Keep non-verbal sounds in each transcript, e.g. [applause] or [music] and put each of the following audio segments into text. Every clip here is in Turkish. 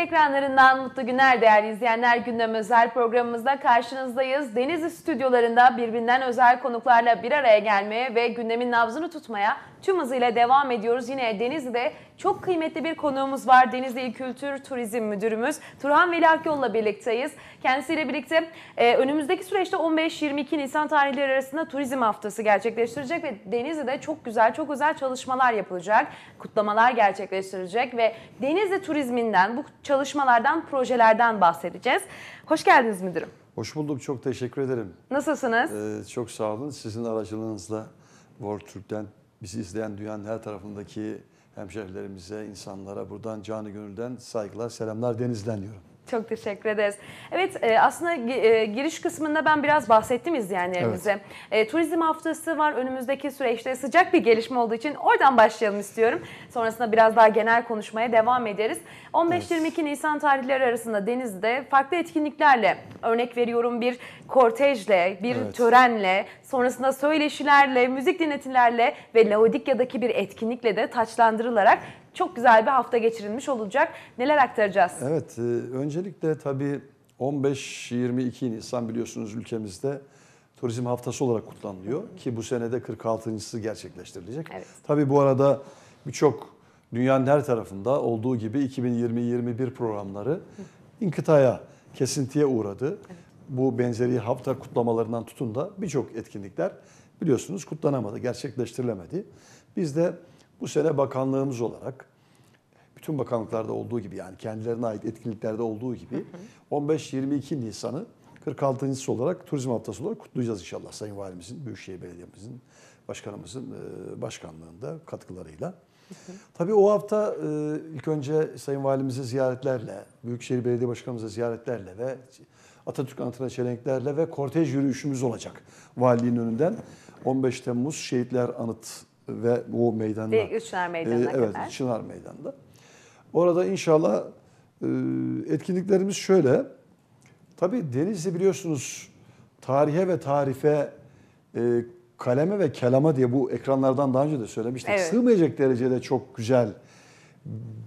ekranlarından mutlu günler değerli izleyenler. Gündem özel programımızda karşınızdayız. Denizli stüdyolarında birbirinden özel konuklarla bir araya gelmeye ve gündemin nabzını tutmaya tüm hızıyla devam ediyoruz. Yine Deniz'de çok kıymetli bir konuğumuz var. Denizli İl Kültür Turizm Müdürümüz Turhan Veli Akyol'la birlikteyiz. Kendisiyle birlikte e, önümüzdeki süreçte 15-22 Nisan tarihleri arasında Turizm Haftası gerçekleştirecek ve Denizli'de çok güzel, çok özel çalışmalar yapılacak. Kutlamalar gerçekleştirecek ve Denizli turizminden, bu çalışmalardan, projelerden bahsedeceğiz. Hoş geldiniz müdürüm. Hoş bulduk. Çok teşekkür ederim. Nasılsınız? Ee, çok sağ olun. Sizin aracılığınızla World Türk'ten bizi izleyen dünyanın her tarafındaki hemşehrilerimize, insanlara buradan canı gönülden saygılar, selamlar denizleniyorum. Çok teşekkür ederiz. Evet e, aslında e, giriş kısmında ben biraz bahsettim izleyenlerimize. Evet. E, turizm haftası var önümüzdeki süreçte sıcak bir gelişme olduğu için oradan başlayalım istiyorum. Sonrasında biraz daha genel konuşmaya devam ederiz. 15-22 evet. Nisan tarihleri arasında Deniz'de farklı etkinliklerle örnek veriyorum bir kortejle, bir evet. törenle, sonrasında söyleşilerle, müzik dinletilerle ve Laodikya'daki bir etkinlikle de taçlandırılarak çok güzel bir hafta geçirilmiş olacak. Neler aktaracağız? Evet, e, öncelikle tabii 15-22 Nisan biliyorsunuz ülkemizde Turizm Haftası olarak kutlanılıyor ki bu senede 46.sı gerçekleştirilecek. Evet. Tabii bu arada birçok dünyanın her tarafında olduğu gibi 2020-2021 programları inkıtaya, kesintiye uğradı. Evet. Bu benzeri hafta kutlamalarından tutun da birçok etkinlikler biliyorsunuz kutlanamadı, gerçekleştirilemedi. Biz de bu sene bakanlığımız olarak bütün bakanlıklarda olduğu gibi yani kendilerine ait etkinliklerde olduğu gibi 15-22 Nisan'ı 46.sı olarak Turizm Haftası olarak kutlayacağız inşallah Sayın Valimizin, Büyükşehir Belediye'mizin, Başkanımızın e, başkanlığında katkılarıyla. Tabii o hafta e, ilk önce Sayın Valimizi ziyaretlerle, Büyükşehir Belediye Başkanımızı ziyaretlerle ve Atatürk Anıtı'na çelenklerle ve kortej yürüyüşümüz olacak valiliğin önünden. 15 Temmuz Şehitler anıtı ve bu meydanda. Ve Çınar ee, Meydanı'na evet, kadar. Evet, Çınar Meydanı'nda. Orada inşallah e, etkinliklerimiz şöyle. Tabii Denizli biliyorsunuz tarihe ve tarife e, kaleme ve kelama diye bu ekranlardan daha önce de söylemiştik. Evet. Sığmayacak derecede çok güzel,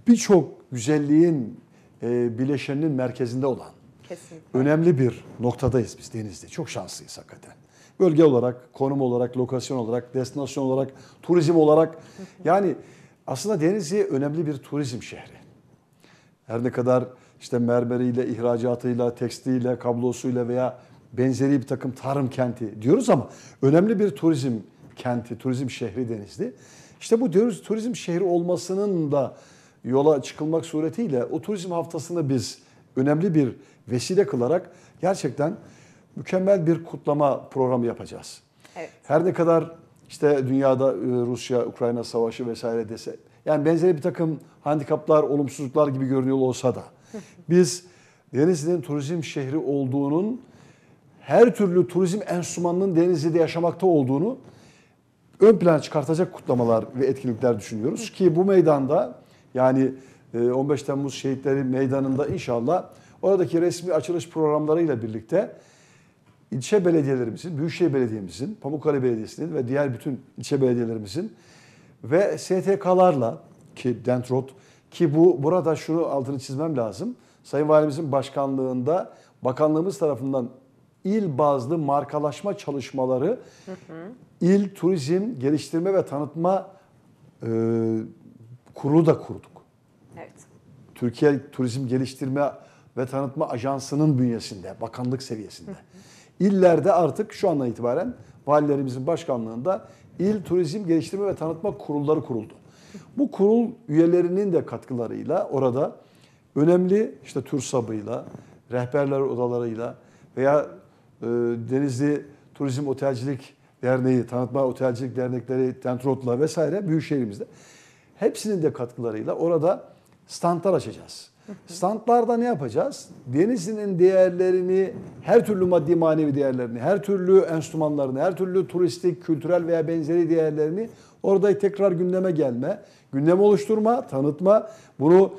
birçok güzelliğin e, bileşeninin merkezinde olan Kesinlikle. önemli bir noktadayız biz Denizli. Çok şanslıyız hakikaten. Bölge olarak, konum olarak, lokasyon olarak, destinasyon olarak, turizm olarak. Yani aslında Denizli önemli bir turizm şehri. Her ne kadar işte mermeriyle, ihracatıyla, tekstiliyle, kablosuyla veya benzeri bir takım tarım kenti diyoruz ama önemli bir turizm kenti, turizm şehri Denizli. İşte bu diyoruz turizm şehri olmasının da yola çıkılmak suretiyle o turizm haftasını biz önemli bir vesile kılarak gerçekten mükemmel bir kutlama programı yapacağız. Evet. Her ne kadar işte dünyada e, Rusya-Ukrayna savaşı vesaire dese, yani benzeri bir takım handikaplar, olumsuzluklar gibi görünüyor olsa da [laughs] biz Denizli'nin turizm şehri olduğunun her türlü turizm enstrümanının Denizli'de yaşamakta olduğunu ön plana çıkartacak kutlamalar ve etkinlikler düşünüyoruz. Ki bu meydanda yani 15 e, Temmuz Şehitleri Meydanı'nda inşallah oradaki resmi açılış programlarıyla birlikte ilçe belediyelerimizin, Büyükşehir Belediyemizin, Pamukkale Belediyesi'nin ve diğer bütün ilçe belediyelerimizin ve STK'larla ki Dentrot ki bu burada şunu altını çizmem lazım. Sayın Valimizin başkanlığında bakanlığımız tarafından il bazlı markalaşma çalışmaları hı hı. il turizm geliştirme ve tanıtma e, kurulu da kurduk. Evet. Türkiye Turizm Geliştirme ve Tanıtma Ajansı'nın bünyesinde, bakanlık seviyesinde. Hı illerde artık şu andan itibaren valilerimizin başkanlığında il Turizm Geliştirme ve Tanıtma Kurulları kuruldu. Bu kurul üyelerinin de katkılarıyla orada önemli işte tur sabıyla, rehberler odalarıyla veya e, Denizli Turizm Otelcilik Derneği, Tanıtma Otelcilik Dernekleri, Tentrotla vesaire büyük şehrimizde. Hepsinin de katkılarıyla orada standlar açacağız. Standlarda ne yapacağız? Denizli'nin değerlerini, her türlü maddi manevi değerlerini, her türlü enstrümanlarını, her türlü turistik, kültürel veya benzeri değerlerini orada tekrar gündeme gelme, gündem oluşturma, tanıtma. Bunu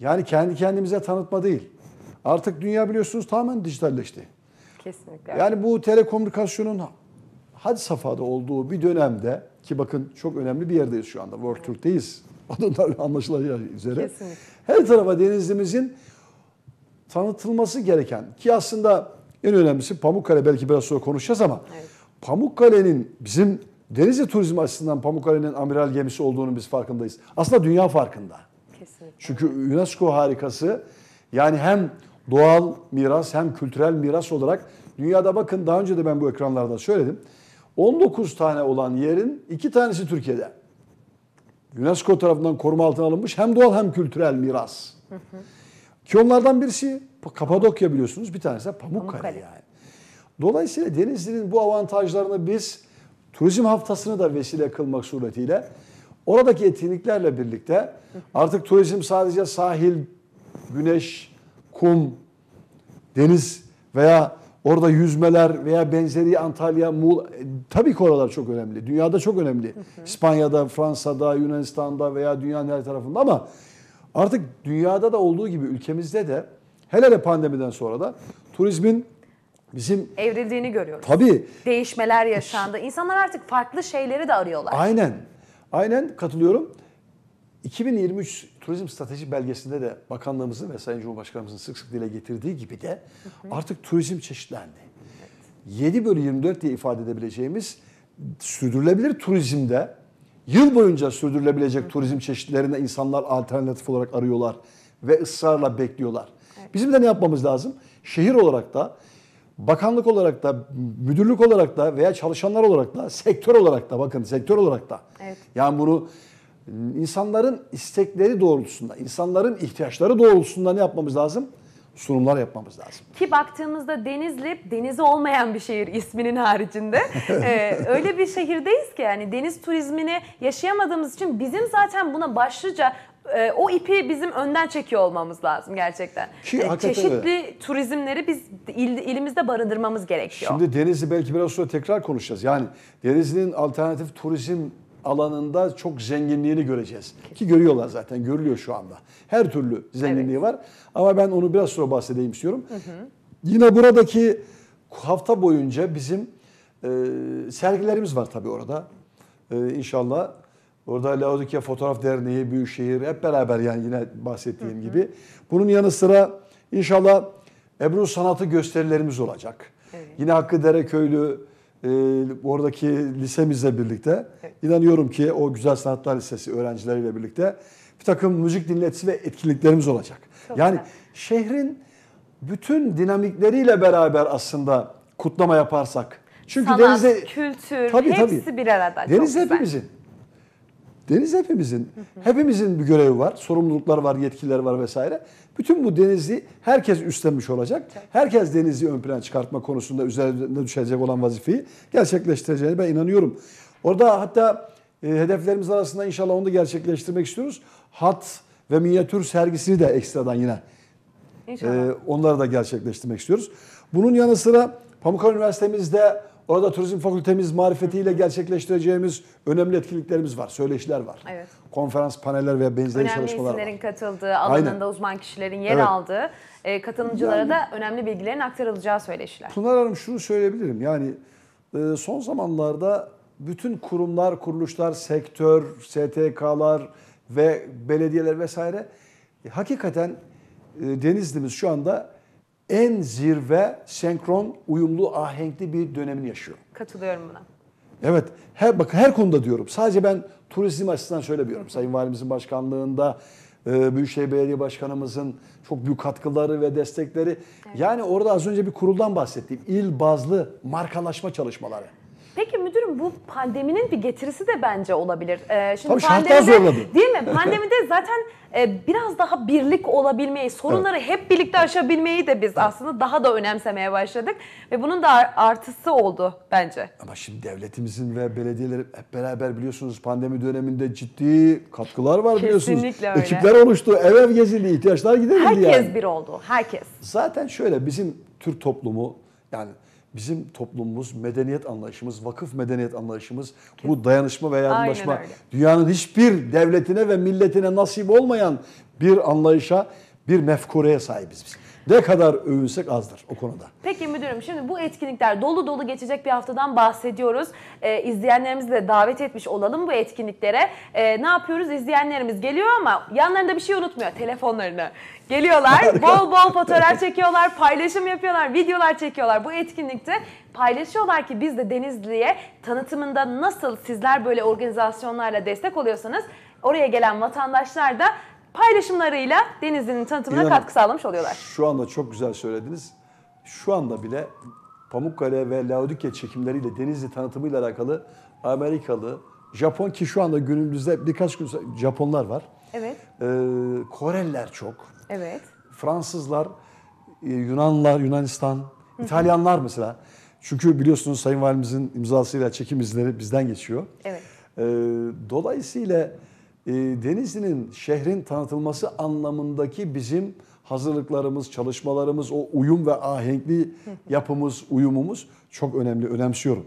yani kendi kendimize tanıtma değil. Artık dünya biliyorsunuz tamamen dijitalleşti. Kesinlikle. Yani bu telekomünikasyonun had safhada olduğu bir dönemde ki bakın çok önemli bir yerdeyiz şu anda. World Türk'teyiz. [laughs] adımlarla anlaşılacağı üzere. Kesinlikle. Her tarafa denizimizin tanıtılması gereken ki aslında en önemlisi Pamukkale belki biraz sonra konuşacağız ama evet. Pamukkale'nin bizim Denizli turizmi açısından Pamukkale'nin amiral gemisi olduğunu biz farkındayız. Aslında dünya farkında. Kesinlikle. Çünkü UNESCO harikası yani hem doğal miras hem kültürel miras olarak dünyada bakın daha önce de ben bu ekranlarda söyledim. 19 tane olan yerin 2 tanesi Türkiye'de. UNESCO tarafından koruma altına alınmış hem doğal hem kültürel miras. Hı hı. Ki onlardan birisi Kapadokya biliyorsunuz bir tanesi de Pamukkale, Pamukkale. yani. Dolayısıyla Denizli'nin bu avantajlarını biz turizm haftasını da vesile kılmak suretiyle oradaki etkinliklerle birlikte artık turizm sadece sahil, güneş, kum, deniz veya Orada yüzmeler veya benzeri Antalya, Muğla, e, tabii ki oralar çok önemli. Dünyada çok önemli. Hı hı. İspanya'da, Fransa'da, Yunanistan'da veya dünyanın her tarafında ama artık dünyada da olduğu gibi ülkemizde de hele hele pandemiden sonra da turizmin bizim evrildiğini görüyoruz. Tabii. Değişmeler yaşandı. İnsanlar artık farklı şeyleri de arıyorlar. Aynen. Aynen katılıyorum. 2023 Turizm Strateji Belgesi'nde de bakanlığımızın ve Sayın Cumhurbaşkanımızın sık sık dile getirdiği gibi de artık turizm çeşitlendi. Evet. 7 bölü 24 diye ifade edebileceğimiz sürdürülebilir turizmde yıl boyunca sürdürülebilecek turizm çeşitlerine insanlar alternatif olarak arıyorlar ve ısrarla bekliyorlar. Bizim de ne yapmamız lazım? Şehir olarak da bakanlık olarak da, müdürlük olarak da veya çalışanlar olarak da, sektör olarak da bakın sektör olarak da. Evet. Yani bunu insanların istekleri doğrultusunda, insanların ihtiyaçları doğrultusunda ne yapmamız lazım? sunumlar yapmamız lazım. Ki baktığımızda Denizli denizi olmayan bir şehir isminin haricinde. [laughs] ee, öyle bir şehirdeyiz ki yani deniz turizmini yaşayamadığımız için bizim zaten buna başlıca e, o ipi bizim önden çekiyor olmamız lazım gerçekten. Ki, e, çeşitli öyle. turizmleri biz il, ilimizde barındırmamız gerekiyor. Şimdi Denizli belki biraz sonra tekrar konuşacağız. Yani Denizli'nin alternatif turizm alanında çok zenginliğini göreceğiz. Ki görüyorlar zaten, görülüyor şu anda. Her türlü zenginliği evet. var. Ama ben onu biraz sonra bahsedeyim istiyorum. Hı hı. Yine buradaki hafta boyunca bizim e, sergilerimiz var tabii orada. E, inşallah orada Laodikya Fotoğraf Derneği, Büyükşehir hep beraber yani yine bahsettiğim hı hı. gibi. Bunun yanı sıra inşallah Ebru Sanatı gösterilerimiz olacak. Evet. Yine Hakkı Dere Köylü e, oradaki lisemizle birlikte inanıyorum ki o Güzel Sanatlar Lisesi öğrencileriyle birlikte bir takım müzik dinletisi ve etkinliklerimiz olacak. Çok yani güzel. şehrin bütün dinamikleriyle beraber aslında kutlama yaparsak. Çünkü Sanat, denize, kültür tabii, hepsi tabii. bir arada. Deniz hepimizin. Deniz hepimizin. Hepimizin bir görevi var, sorumluluklar var, yetkiler var vesaire. Bütün bu denizi herkes üstlenmiş olacak. Herkes denizi ön plana çıkartma konusunda üzerine düşecek olan vazifeyi gerçekleştireceğine ben inanıyorum. Orada hatta e, hedeflerimiz arasında inşallah onu da gerçekleştirmek istiyoruz. Hat ve minyatür sergisini de ekstradan yine e, onları da gerçekleştirmek istiyoruz. Bunun yanı sıra Pamukkale Üniversitemizde Orada turizm fakültemiz marifetiyle gerçekleştireceğimiz önemli etkinliklerimiz var, söyleşiler var. Evet. Konferans, paneller ve benzeri önemli çalışmalar var. Önemli isimlerin katıldığı, alanında Aynen. uzman kişilerin yer evet. aldığı, e, katılımcılara yani, da önemli bilgilerin aktarılacağı söyleşiler. Pınar Hanım şunu söyleyebilirim. Yani e, son zamanlarda bütün kurumlar, kuruluşlar, sektör, STK'lar ve belediyeler vesaire e, hakikaten e, Denizli'miz şu anda en zirve, senkron, uyumlu, ahenkli bir dönemini yaşıyor. Katılıyorum buna. Evet. Her, bak her konuda diyorum. Sadece ben turizm açısından söylemiyorum. Sayın Valimizin başkanlığında e, Büyükşehir Belediye Başkanımızın çok büyük katkıları ve destekleri. Evet. Yani orada az önce bir kuruldan bahsettiğim il bazlı markalaşma çalışmaları. Peki müdürüm bu pandeminin bir getirisi de bence olabilir. Ee, şimdi Tabii şartlar zorladı. Değil mi? Pandemide zaten e, biraz daha birlik olabilmeyi, sorunları evet. hep birlikte aşabilmeyi de biz aslında daha da önemsemeye başladık. Ve bunun da artısı oldu bence. Ama şimdi devletimizin ve belediyelerin hep beraber biliyorsunuz pandemi döneminde ciddi katkılar var Kesinlikle biliyorsunuz. Kesinlikle öyle. Ekipler oluştu, ev ev gezildi, ihtiyaçlar giderildi herkes yani. Herkes bir oldu, herkes. Zaten şöyle bizim Türk toplumu yani bizim toplumumuz, medeniyet anlayışımız, vakıf medeniyet anlayışımız bu dayanışma ve yardımlaşma dünyanın hiçbir devletine ve milletine nasip olmayan bir anlayışa, bir mefkureye sahibiz biz ne kadar övünsek azdır o konuda. Peki müdürüm şimdi bu etkinlikler dolu dolu geçecek bir haftadan bahsediyoruz. Ee, izleyenlerimizi de davet etmiş olalım bu etkinliklere. Ee, ne yapıyoruz? İzleyenlerimiz geliyor ama yanlarında bir şey unutmuyor. Telefonlarını. Geliyorlar Harika. bol bol fotoğraf çekiyorlar, paylaşım yapıyorlar, videolar çekiyorlar. Bu etkinlikte paylaşıyorlar ki biz de Denizli'ye tanıtımında nasıl sizler böyle organizasyonlarla destek oluyorsanız oraya gelen vatandaşlar da paylaşımlarıyla Denizli'nin tanıtımına İnanın, katkı sağlamış oluyorlar. Şu anda çok güzel söylediniz. Şu anda bile Pamukkale ve Laodike çekimleriyle Denizli tanıtımıyla alakalı Amerikalı, Japon ki şu anda günümüzde birkaç gün Japonlar var. Evet. Ee, Koreliler çok. Evet. Fransızlar, e, Yunanlar, Yunanistan, İtalyanlar mesela. Çünkü biliyorsunuz Sayın Valimizin imzasıyla çekim izleri bizden geçiyor. Evet. Ee, dolayısıyla e, Denizli'nin şehrin tanıtılması anlamındaki bizim hazırlıklarımız, çalışmalarımız, o uyum ve ahenkli [laughs] yapımız, uyumumuz çok önemli, önemsiyorum.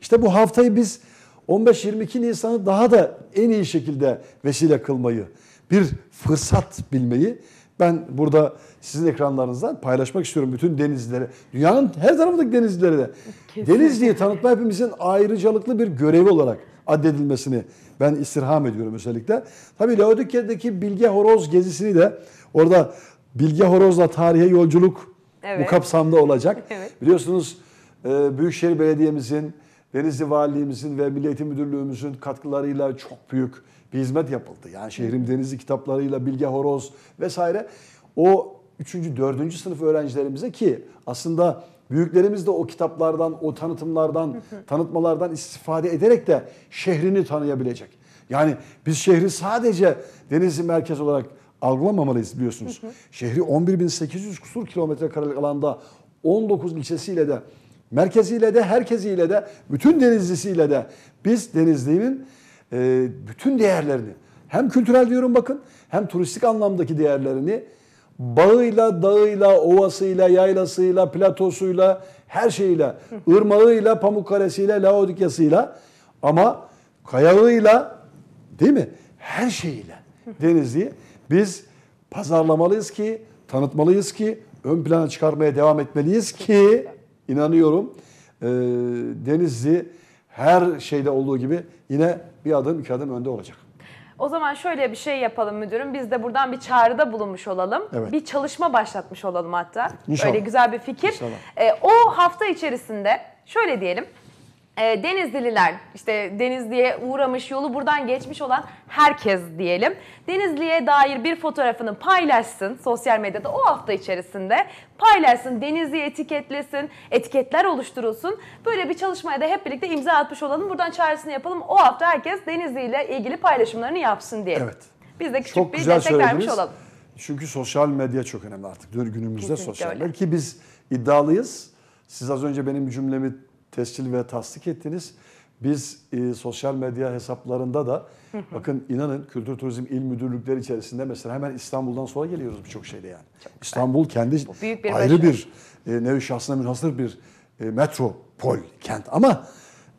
İşte bu haftayı biz 15-22 Nisan'ı daha da en iyi şekilde vesile kılmayı, bir fırsat bilmeyi ben burada sizin ekranlarınızdan paylaşmak istiyorum bütün denizlere. Dünyanın her tarafındaki denizlere de. Denizli'yi tanıtma hepimizin ayrıcalıklı bir görevi olarak addedilmesini ben istirham ediyorum özellikle. Tabii Laodikya'daki Bilge Horoz gezisini de orada Bilge Horoz'la tarihe yolculuk evet. bu kapsamda olacak. [laughs] Evet. Biliyorsunuz e, Büyükşehir Belediye'mizin, Denizli Valiliğimizin ve Milli Eğitim Müdürlüğümüzün katkılarıyla çok büyük bir hizmet yapıldı. Yani Şehrim Denizli kitaplarıyla Bilge Horoz vesaire. O 3. 4. sınıf öğrencilerimize ki aslında Büyüklerimiz de o kitaplardan, o tanıtımlardan, tanıtmalardan istifade ederek de şehrini tanıyabilecek. Yani biz şehri sadece Denizli merkez olarak algılamamalıyız biliyorsunuz. Şehri 11.800 kusur kilometre karelik alanda 19 ilçesiyle de, merkeziyle de, herkesiyle de, bütün Denizlisiyle de biz Denizli'nin e, bütün değerlerini hem kültürel diyorum bakın hem turistik anlamdaki değerlerini Bağıyla, dağıyla, ovasıyla, yaylasıyla, platosuyla, her şeyiyle, ırmağıyla, Pamukkale'siyle, Laodikya'sıyla ama kayalığıyla, değil mi? Her şeyiyle Denizli. biz pazarlamalıyız ki, tanıtmalıyız ki, ön plana çıkarmaya devam etmeliyiz ki inanıyorum e, Denizli her şeyde olduğu gibi yine bir adım iki adım önde olacak. O zaman şöyle bir şey yapalım müdürüm. Biz de buradan bir çağrıda bulunmuş olalım. Evet. Bir çalışma başlatmış olalım hatta. İnşallah. Öyle güzel bir fikir. İnşallah. E, o hafta içerisinde şöyle diyelim e, Denizliler işte Denizli'ye uğramış yolu buradan geçmiş olan herkes diyelim. Denizli'ye dair bir fotoğrafını paylaşsın sosyal medyada o hafta içerisinde paylaşsın Denizli'yi etiketlesin etiketler oluşturulsun. Böyle bir çalışmaya da hep birlikte imza atmış olalım buradan çağrısını yapalım o hafta herkes Denizli ile ilgili paylaşımlarını yapsın diyelim. Evet. Biz de küçük Çok bir güzel destek vermiş olalım. Çünkü sosyal medya çok önemli artık. Günümüzde Kesinlikle sosyal medya. Ki biz iddialıyız. Siz az önce benim cümlemi tescil ve tasdik ettiniz. Biz e, sosyal medya hesaplarında da hı hı. bakın inanın Kültür Turizm il Müdürlükleri içerisinde mesela hemen İstanbul'dan sonra geliyoruz birçok şeyde yani. Çok İstanbul güzel. kendi bir ayrı başarı. bir e, nevi şahsına münhasır bir e, metropol kent ama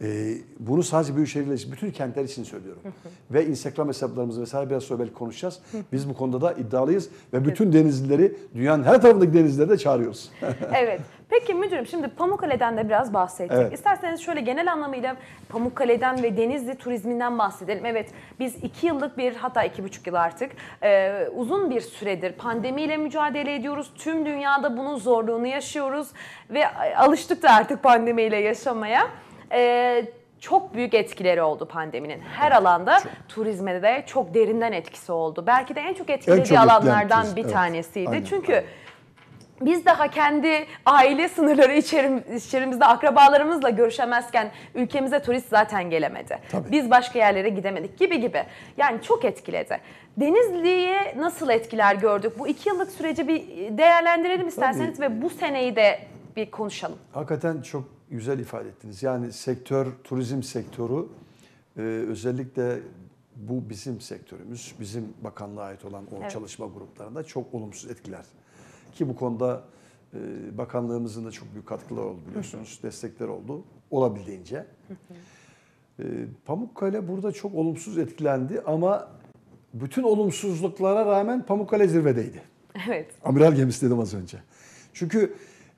e, bunu sadece Büyükşehir ile bütün kentler için söylüyorum. [laughs] ve Instagram hesaplarımız vesaire biraz sonra belki konuşacağız. [laughs] Biz bu konuda da iddialıyız ve bütün denizlileri dünyanın her tarafındaki denizlileri de çağırıyoruz. [laughs] evet. Peki müdürüm şimdi Pamukkale'den de biraz bahsettik. Evet. İsterseniz şöyle genel anlamıyla Pamukkale'den ve Denizli turizminden bahsedelim. Evet biz iki yıllık bir hatta iki buçuk yıl artık e, uzun bir süredir pandemiyle mücadele ediyoruz. Tüm dünyada bunun zorluğunu yaşıyoruz ve e, alıştık da artık pandemiyle yaşamaya e, çok büyük etkileri oldu pandeminin. Her alanda çok. turizme de çok derinden etkisi oldu. Belki de en çok etkilediği en çok alanlardan bir evet. tanesiydi. Aynen. Çünkü biz daha kendi aile sınırları içerimiz, içerimizde akrabalarımızla görüşemezken ülkemize turist zaten gelemedi. Tabii. Biz başka yerlere gidemedik gibi gibi. Yani çok etkiledi. Denizli'ye nasıl etkiler gördük? Bu iki yıllık süreci bir değerlendirelim isterseniz Tabii. ve bu seneyi de bir konuşalım. Hakikaten çok güzel ifade ettiniz. Yani sektör, turizm sektörü e, özellikle bu bizim sektörümüz, bizim bakanlığa ait olan o evet. çalışma gruplarında çok olumsuz etkiler. Ki bu konuda e, bakanlığımızın da çok büyük katkıları oldu biliyorsunuz, destekler oldu olabildiğince. E, Pamukkale burada çok olumsuz etkilendi ama bütün olumsuzluklara rağmen Pamukkale zirvedeydi. Evet. Amiral gemisi dedim az önce. Çünkü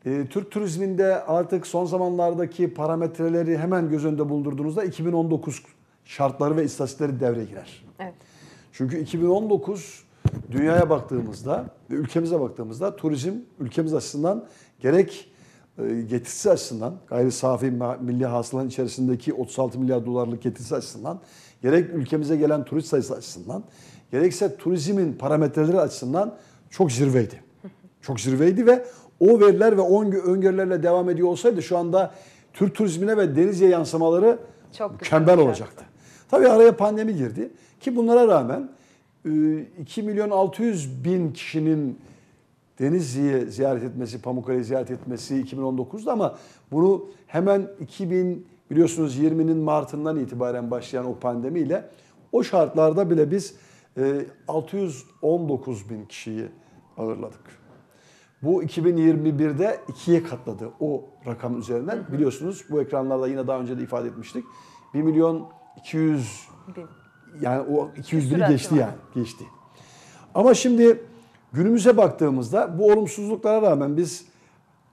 ee, Türk turizminde artık son zamanlardaki parametreleri hemen göz önünde bulundurduğunuzda 2019 şartları ve istatistikleri devreye girer. Evet. Çünkü 2019 dünyaya baktığımızda ve ülkemize baktığımızda turizm ülkemiz açısından gerek e, getirisi açısından gayri safi milli hasılanın içerisindeki 36 milyar dolarlık getirisi açısından gerek ülkemize gelen turist sayısı açısından gerekse turizmin parametreleri açısından çok zirveydi. [laughs] Çok zirveydi ve o veriler ve on öngörülerle devam ediyor olsaydı şu anda Türk turizmine ve Denizli'ye yansımaları Çok mükemmel olacaktı. Tabii araya pandemi girdi ki bunlara rağmen 2 e, milyon 600 bin kişinin Denizli'ye ziyaret etmesi, Pamukkale'yi ziyaret etmesi 2019'da ama bunu hemen 2000 biliyorsunuz 20'nin Mart'ından itibaren başlayan o pandemiyle o şartlarda bile biz 619 e, bin kişiyi ağırladık. Bu 2021'de ikiye katladı o rakam üzerinden. Hı hı. Biliyorsunuz bu ekranlarda yine daha önce de ifade etmiştik. 1 milyon 200 bin. yani o 200 bini geçti var. yani geçti. Ama şimdi günümüze baktığımızda bu olumsuzluklara rağmen biz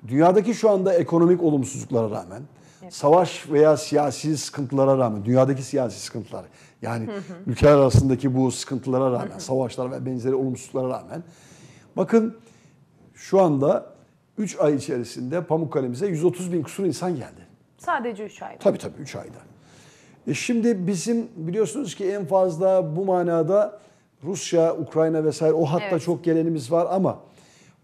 dünyadaki şu anda ekonomik olumsuzluklara rağmen evet. savaş veya siyasi sıkıntılara rağmen dünyadaki siyasi sıkıntılar yani ülkeler arasındaki bu sıkıntılara rağmen savaşlar ve benzeri olumsuzluklara rağmen bakın şu anda 3 ay içerisinde Pamukkale'mize 130 bin kusur insan geldi. Sadece 3 ayda. Tabii tabii 3 ayda. E şimdi bizim biliyorsunuz ki en fazla bu manada Rusya, Ukrayna vesaire o hatta evet. çok gelenimiz var ama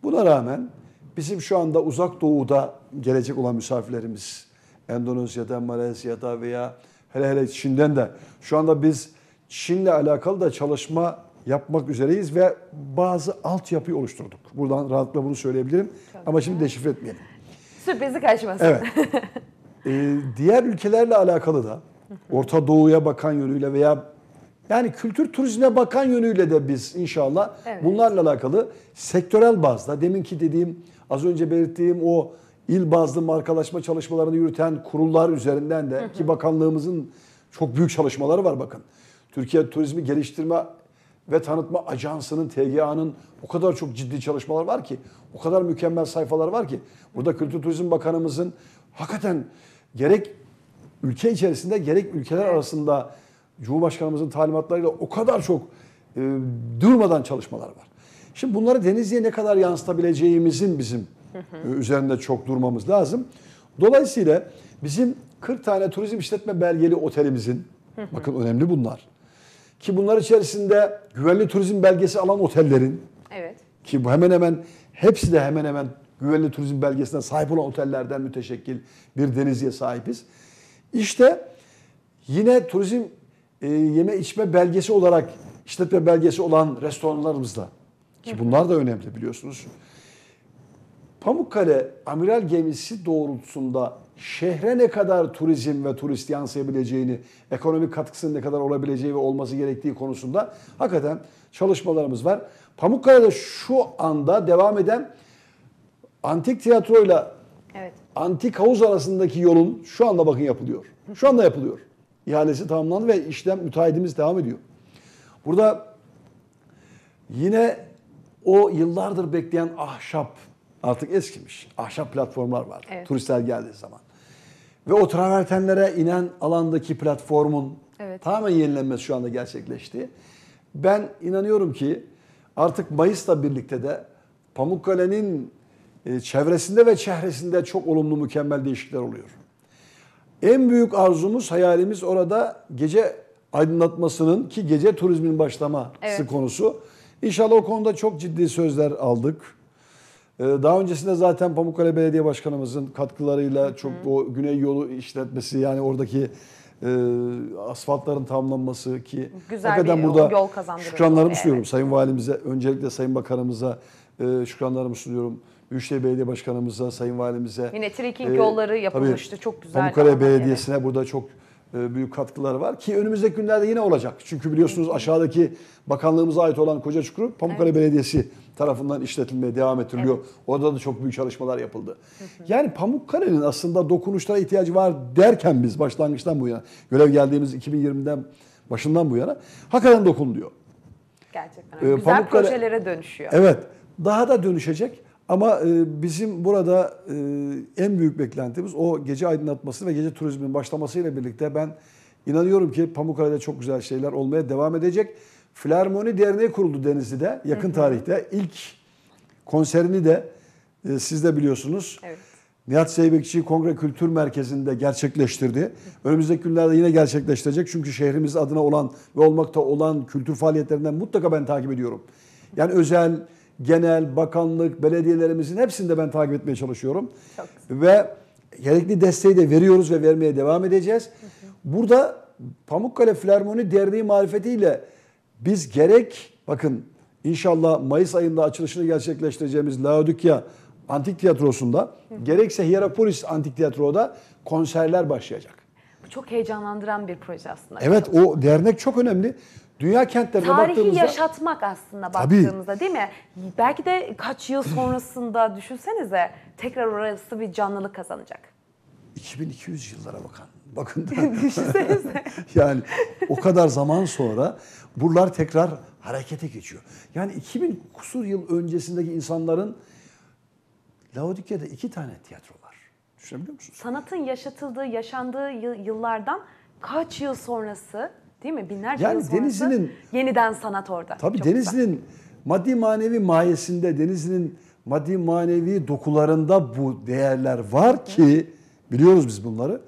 buna rağmen bizim şu anda uzak doğuda gelecek olan misafirlerimiz Endonezya'da, Malezya'da veya hele hele Çin'den de şu anda biz Çin'le alakalı da çalışma yapmak üzereyiz ve bazı altyapıyı oluşturduk. Buradan rahatlıkla bunu söyleyebilirim Çok ama şimdi deşifre etmeyelim. Sürprizi kaçmasın. Evet. [laughs] Ee, diğer ülkelerle alakalı da Orta Doğu'ya bakan yönüyle veya yani kültür turizme bakan yönüyle de biz inşallah evet. bunlarla alakalı sektörel bazda deminki dediğim az önce belirttiğim o il bazlı markalaşma çalışmalarını yürüten kurullar üzerinden de ki bakanlığımızın çok büyük çalışmaları var bakın. Türkiye Turizmi Geliştirme ve tanıtma ajansının, TGA'nın o kadar çok ciddi çalışmalar var ki, o kadar mükemmel sayfalar var ki. Burada Kültür Turizm Bakanımızın hakikaten gerek ülke içerisinde gerek ülkeler arasında Cumhurbaşkanımızın talimatlarıyla o kadar çok e, durmadan çalışmalar var. Şimdi bunları Denizli'ye ne kadar yansıtabileceğimizin bizim e, üzerinde çok durmamız lazım. Dolayısıyla bizim 40 tane turizm işletme belgeli otelimizin, bakın önemli bunlar. Ki bunlar içerisinde güvenli turizm belgesi alan otellerin evet. ki bu hemen hemen hepsi de hemen hemen güvenli turizm belgesine sahip olan otellerden müteşekkil bir denizliğe sahibiz. İşte yine turizm e, yeme içme belgesi olarak işletme belgesi olan restoranlarımızda ki bunlar da önemli biliyorsunuz. Pamukkale amiral gemisi doğrultusunda şehre ne kadar turizm ve turist yansıyabileceğini, ekonomik katkısının ne kadar olabileceği ve olması gerektiği konusunda hakikaten çalışmalarımız var. Pamukkale'de şu anda devam eden antik tiyatroyla evet. antik havuz arasındaki yolun şu anda bakın yapılıyor. Şu anda yapılıyor. İhalesi tamamlandı ve işlem müteahhitimiz devam ediyor. Burada yine o yıllardır bekleyen ahşap artık eskimiş. Ahşap platformlar var. Evet. Turistler geldiği zaman. Ve o travertenlere inen alandaki platformun evet. tamamen yenilenmesi şu anda gerçekleşti. Ben inanıyorum ki artık Mayıs'la birlikte de Pamukkale'nin e, çevresinde ve çehresinde çok olumlu mükemmel değişiklikler oluyor. En büyük arzumuz, hayalimiz orada gece aydınlatmasının ki gece turizmin başlaması evet. konusu. İnşallah o konuda çok ciddi sözler aldık. Ee, daha öncesinde zaten Pamukkale Belediye Başkanımızın katkılarıyla hı hı. çok o güney yolu işletmesi yani oradaki e, asfaltların tamamlanması ki Güzel bir burada yol şükranlarımı evet. sunuyorum Sayın Valimize, öncelikle Sayın Bakanımıza e, şükranlarımı sunuyorum. Büyükşehir Belediye Başkanımıza, Sayın Valimize. Yine trekking e, yolları yapılmıştı. Tabii, çok güzel. Pamukkale Belediyesi'ne evet. burada çok e, büyük katkıları var ki önümüzdeki günlerde yine olacak. Çünkü biliyorsunuz aşağıdaki bakanlığımıza ait olan Koca Çukuru Pamukkale evet. Belediyesi tarafından işletilmeye devam ettiriliyor. Evet. Orada da çok büyük çalışmalar yapıldı. Yani Pamukkale'nin aslında dokunuşlara ihtiyacı var derken biz başlangıçtan bu yana görev geldiğimiz 2020'den başından bu yana hakikaten dokunuluyor. Gerçekten. Ee, Güzel Pamukkale, projelere dönüşüyor. Evet. Daha da dönüşecek. Ama e, bizim burada e, en büyük beklentimiz o gece aydınlatması ve gece turizmin başlamasıyla birlikte ben inanıyorum ki Pamukkale'de çok güzel şeyler olmaya devam edecek. Filarmoni Derneği kuruldu Denizli'de yakın tarihte. İlk konserini de e, siz de biliyorsunuz. Evet. Nihat Zeybekçi Kongre Kültür Merkezi'nde gerçekleştirdi. Önümüzdeki günlerde yine gerçekleştirecek. Çünkü şehrimiz adına olan ve olmakta olan kültür faaliyetlerinden mutlaka ben takip ediyorum. Yani özel genel, bakanlık, belediyelerimizin hepsini de ben takip etmeye çalışıyorum. Çok ve gerekli desteği de veriyoruz ve vermeye devam edeceğiz. Burada Pamukkale Filarmoni Derneği marifetiyle biz gerek bakın inşallah Mayıs ayında açılışını gerçekleştireceğimiz Laodikya Antik Tiyatrosu'nda gerekse Hierapolis Antik Tiyatro'da konserler başlayacak. Bu çok heyecanlandıran bir proje aslında. Evet o dernek çok önemli. Dünya kentlerine Tarihi baktığımızda... Tarihi yaşatmak aslında baktığımızda tabii. değil mi? Belki de kaç yıl sonrasında [laughs] düşünsenize tekrar orası bir canlılık kazanacak. 2200 yıllara bakan. Bakın [laughs] düşünsenize. [laughs] yani o kadar zaman sonra buralar tekrar harekete geçiyor. Yani 2000 kusur yıl öncesindeki insanların Laodikya'da iki tane tiyatro var. Düşünebiliyor musunuz? Sanatın yaşatıldığı, yaşandığı yıllardan kaç yıl sonrası Değil mi? Binlerce yani yıl Denizli'nin yeniden sanat orada. Tabii Çok Denizli'nin güzel. maddi manevi mayesinde, Denizli'nin maddi manevi dokularında bu değerler var ki biliyoruz biz bunları.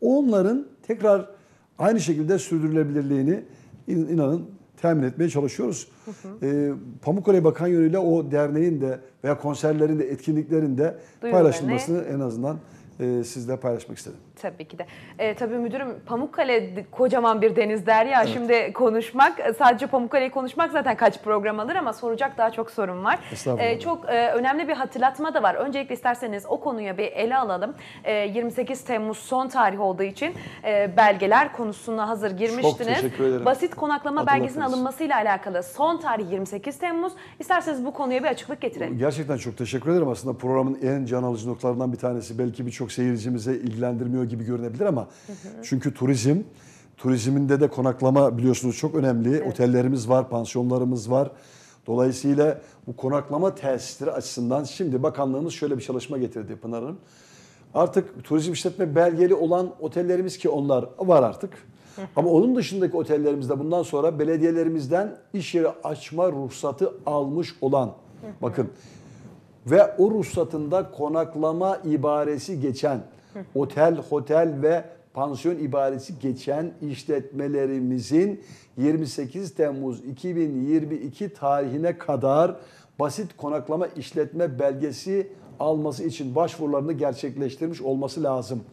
Onların tekrar aynı şekilde sürdürülebilirliğini inanın temin etmeye çalışıyoruz. Hı ee, Pamukkale Bakan yönüyle o derneğin de veya konserlerin de etkinliklerin de paylaşılmasını en azından e, sizle paylaşmak istedim. Tabii ki de. E, tabii müdürüm Pamukkale kocaman bir deniz derya. Evet. Şimdi konuşmak e, sadece Pamukkale'yi konuşmak zaten kaç program alır ama soracak daha çok sorun var. E, çok e, önemli bir hatırlatma da var. Öncelikle isterseniz o konuya bir ele alalım. E, 28 Temmuz son tarih olduğu için e, belgeler konusuna hazır girmiştiniz. Çok teşekkür ederim. Basit konaklama belgesinin olsun. alınmasıyla alakalı son tarih 28 Temmuz. İsterseniz bu konuya bir açıklık getirelim. Gerçekten çok teşekkür ederim. Aslında programın en can alıcı noktalarından bir tanesi. Belki birçok seyircimize ilgilendirmiyor gibi görünebilir ama hı hı. çünkü turizm turizminde de konaklama biliyorsunuz çok önemli. Evet. Otellerimiz var, pansiyonlarımız var. Dolayısıyla bu konaklama tesisleri açısından şimdi bakanlığımız şöyle bir çalışma getirdi Pınar Hanım. Artık turizm işletme belgeli olan otellerimiz ki onlar var artık. Ama onun dışındaki otellerimizde bundan sonra belediyelerimizden iş yeri açma ruhsatı almış olan bakın ve o ruhsatında konaklama ibaresi geçen Otel, hotel ve pansiyon ibaresi geçen işletmelerimizin 28 Temmuz 2022 tarihine kadar basit konaklama işletme belgesi alması için başvurularını gerçekleştirmiş olması lazım.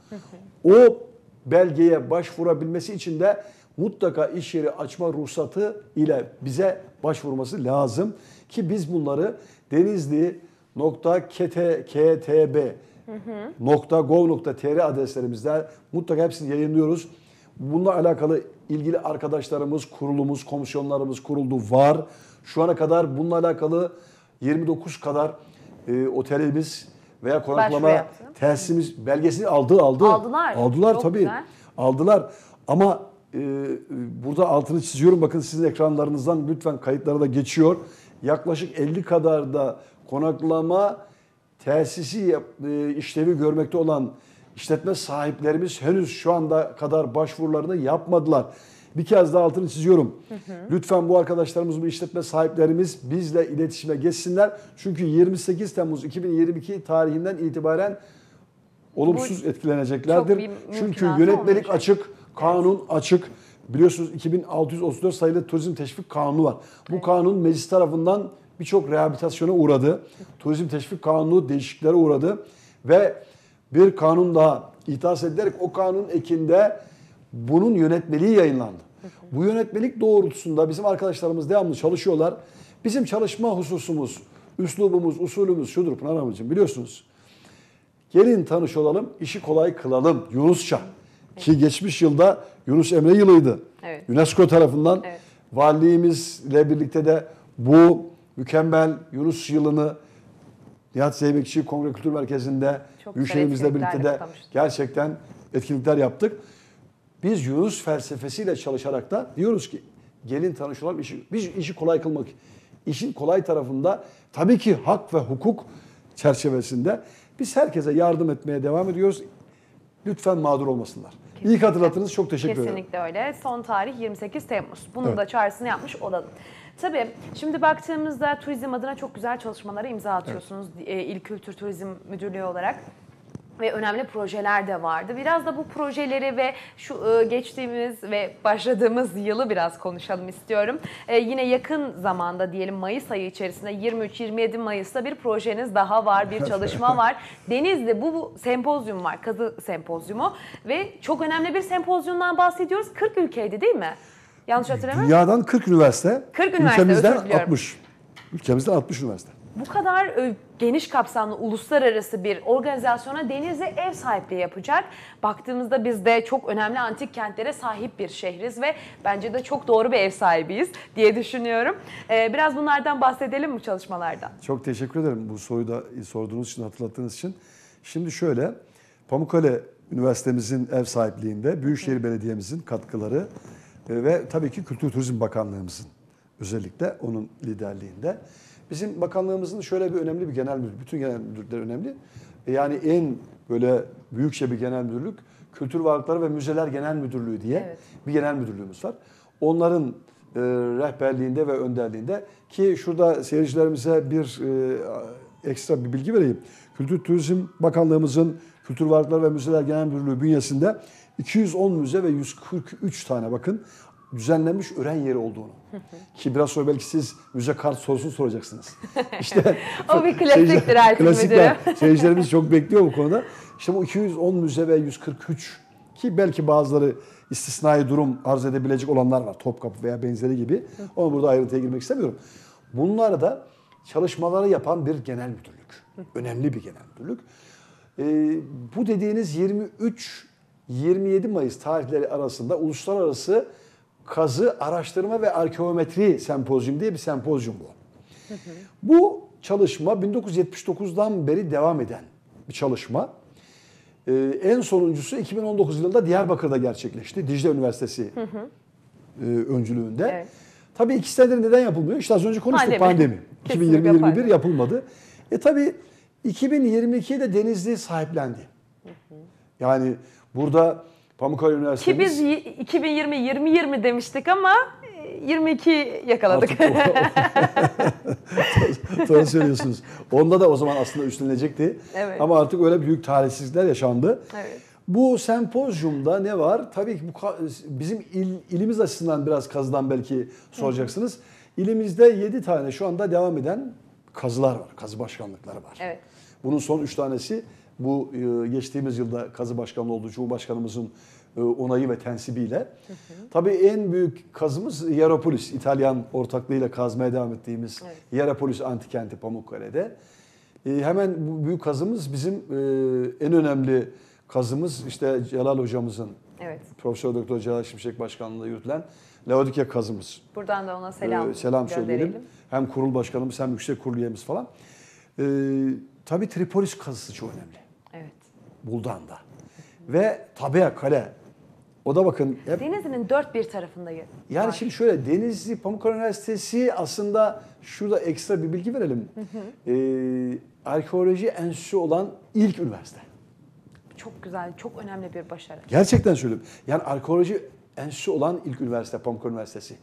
o belgeye başvurabilmesi için de mutlaka iş yeri açma ruhsatı ile bize başvurması lazım ki biz bunları denizli.ktb .gov.tr adreslerimizde mutlaka hepsini yayınlıyoruz. Bununla alakalı ilgili arkadaşlarımız, kurulumuz, komisyonlarımız kuruldu var. Şu ana kadar bununla alakalı 29 kadar e, otelimiz veya konaklama tesisimiz belgesini aldı aldı. Aldılar. Aldılar Çok tabii. Güzel. Aldılar. Ama e, burada altını çiziyorum. Bakın sizin ekranlarınızdan lütfen kayıtlara da geçiyor. Yaklaşık 50 kadar da konaklama tesisi e, işlevi görmekte olan işletme sahiplerimiz henüz şu anda kadar başvurularını yapmadılar. Bir kez daha altını çiziyorum. Lütfen bu arkadaşlarımız, bu işletme sahiplerimiz bizle iletişime geçsinler. Çünkü 28 Temmuz 2022 tarihinden itibaren olumsuz bu etkileneceklerdir. Çünkü yönetmelik olmayacak. açık, kanun açık. Biliyorsunuz 2634 sayılı turizm teşvik kanunu var. Bu evet. kanun meclis tarafından birçok rehabilitasyona uğradı. Turizm Teşvik Kanunu değişikliklere uğradı ve bir kanun daha ithas edilerek o kanun ekinde bunun yönetmeliği yayınlandı. Bu yönetmelik doğrultusunda bizim arkadaşlarımız devamlı çalışıyorlar. Bizim çalışma hususumuz, üslubumuz, usulümüz şudur Pınar Hanımcığım biliyorsunuz. Gelin tanış olalım, işi kolay kılalım Yunusça. Ki geçmiş yılda Yunus Emre yılıydı. Evet. UNESCO tarafından evet. valiliğimizle birlikte de bu mükemmel Yunus yılını Nihat Zeybekçi Kongre Kültür Merkezi'nde Büyükşehirimizle birlikte de gerçekten etkinlikler yaptık. Biz Yunus felsefesiyle çalışarak da diyoruz ki gelin tanışalım işi, biz işi kolay kılmak. işin kolay tarafında tabii ki hak ve hukuk çerçevesinde biz herkese yardım etmeye devam ediyoruz. Lütfen mağdur olmasınlar. Kesinlikle. İyi hatırlattınız. Çok teşekkür Kesinlikle ederim. Kesinlikle öyle. Son tarih 28 Temmuz. Bunun evet. da çağrısını yapmış olalım. Tabii şimdi baktığımızda turizm adına çok güzel çalışmalara imza atıyorsunuz evet. E, İl Kültür Turizm Müdürlüğü olarak ve önemli projeler de vardı. Biraz da bu projeleri ve şu e, geçtiğimiz ve başladığımız yılı biraz konuşalım istiyorum. Ee, yine yakın zamanda diyelim Mayıs ayı içerisinde 23-27 Mayıs'ta bir projeniz daha var, bir çalışma var. Denizli bu, bu sempozyum var, kazı sempozyumu ve çok önemli bir sempozyumdan bahsediyoruz. 40 ülkeydi değil mi? Yanlış hatırlamıyorum. Dünyadan 40 üniversite. 40 üniversite ülkemizden 60. Ülkemizde 60 üniversite. Bu kadar geniş kapsamlı uluslararası bir organizasyona denize ev sahipliği yapacak. Baktığımızda biz de çok önemli antik kentlere sahip bir şehriz ve bence de çok doğru bir ev sahibiyiz diye düşünüyorum. Ee, biraz bunlardan bahsedelim bu çalışmalardan. Çok teşekkür ederim bu soruyu da sorduğunuz için, hatırlattığınız için. Şimdi şöyle, Pamukkale Üniversitemizin ev sahipliğinde Büyükşehir Belediyemizin katkıları ee, ve tabii ki Kültür Turizm Bakanlığımızın özellikle onun liderliğinde. Bizim bakanlığımızın şöyle bir önemli bir genel müdür, bütün genel müdürlükler önemli. E, yani en böyle büyükçe bir genel müdürlük Kültür Varlıkları ve Müzeler Genel Müdürlüğü diye evet. bir genel müdürlüğümüz var. Onların e, rehberliğinde ve önderliğinde ki şurada seyircilerimize bir e, ekstra bir bilgi vereyim. Kültür Turizm Bakanlığımızın Kültür Varlıkları ve Müzeler Genel Müdürlüğü bünyesinde 210 müze ve 143 tane bakın düzenlenmiş öğren yeri olduğunu. [laughs] Ki biraz sonra belki siz müze kart sorusunu soracaksınız. [laughs] İşte o bir klasiktir artık [laughs] klasikler, Seyircilerimiz çok bekliyor bu konuda. İşte bu 210 müze ve 143 ki belki bazıları istisnai durum arz edebilecek olanlar var. Topkapı veya benzeri gibi. onu burada ayrıntıya girmek istemiyorum. Bunlar da çalışmaları yapan bir genel müdürlük. Önemli bir genel müdürlük. Ee, bu dediğiniz 23 27 Mayıs tarihleri arasında uluslararası kazı araştırma ve arkeometri sempozyum diye bir sempozyum bu. Bu çalışma 1979'dan beri devam eden bir çalışma. Ee, en sonuncusu 2019 yılında Diyarbakır'da gerçekleşti. Dicle Üniversitesi E, öncülüğünde. Evet. Tabii iki senedir neden yapılmıyor? İşte az önce konuştuk pandemi. pandemi. 2020-2021 [laughs] yapılmadı. E tabii 2022'de Denizli sahiplendi. Yani Burada Pamukkale Üniversitesi... Ki biz 2020-2020 demiştik ama 22 e, yakaladık. [laughs] Doğru söylüyorsunuz. Onda da o zaman aslında üstlenecekti. Evet. Ama artık öyle büyük talihsizlikler yaşandı. Evet. Bu sempozyumda ne var? Tabii ki bu bizim il, ilimiz açısından biraz kazıdan belki soracaksınız. Hı. İlimizde 7 tane şu anda devam eden kazılar var. Kazı başkanlıkları var. Evet. Bunun son 3 tanesi bu e, geçtiğimiz yılda kazı başkanlığı oldu Cumhurbaşkanımızın e, onayı ve tensibiyle. Hı hı. Tabii en büyük kazımız Yerapolis. İtalyan ortaklığıyla kazmaya devam ettiğimiz evet. Yerapolis antikenti Pamukkale'de. E, hemen bu büyük kazımız bizim en önemli kazımız işte Celal hocamızın Evet. Profesör Doktor Celal Şimşek Başkanlığı'nda yürütülen Laodikya kazımız. Buradan da ona selam, ee, selam söyleyelim. Hem kurul başkanımız hem yüksek kurul üyemiz falan. Ee, tabii Tripolis kazısı çok önemli. Buldan'da. Ve Tabea Kale. O da bakın. Hep... Denizli'nin dört bir tarafında. Yani var. şimdi şöyle Denizli Pamukkale Üniversitesi aslında şurada ekstra bir bilgi verelim. Ee, arkeoloji enstitüsü olan ilk üniversite. Çok güzel, çok önemli bir başarı. Gerçekten söylüyorum. Yani arkeoloji enstitüsü olan ilk üniversite Pamukkale Üniversitesi.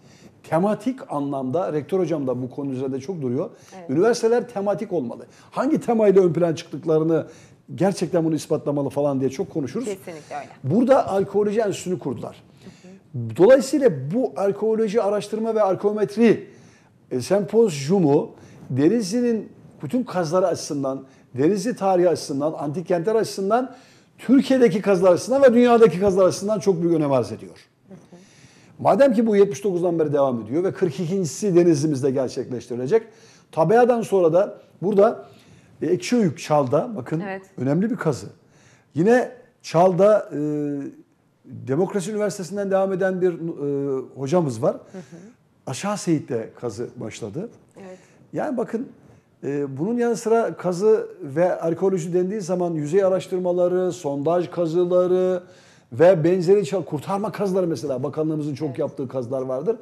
Tematik anlamda rektör hocam da bu konu üzerinde çok duruyor. Evet. Üniversiteler tematik olmalı. Hangi temayla ön plan çıktıklarını gerçekten bunu ispatlamalı falan diye çok konuşuruz. Kesinlikle öyle. Burada alkoloji enstitüsünü kurdular. Dolayısıyla bu alkoloji araştırma ve alkolometri e, sempozyumu Denizli'nin bütün kazları açısından, Denizli tarihi açısından, antik kentler açısından, Türkiye'deki kazlar açısından ve dünyadaki kazlar açısından çok büyük önem arz ediyor. Madem ki bu 79'dan beri devam ediyor ve 42.si denizimizde gerçekleştirilecek. Tabeadan sonra da burada e, Ekşi Öyük Çal'da bakın evet. önemli bir kazı. Yine Çal'da e, Demokrasi Üniversitesi'nden devam eden bir e, hocamız var. Hı hı. Aşağı Seyit'te kazı başladı. Evet. Yani bakın e, bunun yanı sıra kazı ve arkeoloji dendiği zaman yüzey araştırmaları, sondaj kazıları ve benzeri kurtarma kazıları mesela bakanlığımızın çok evet. yaptığı kazılar vardır.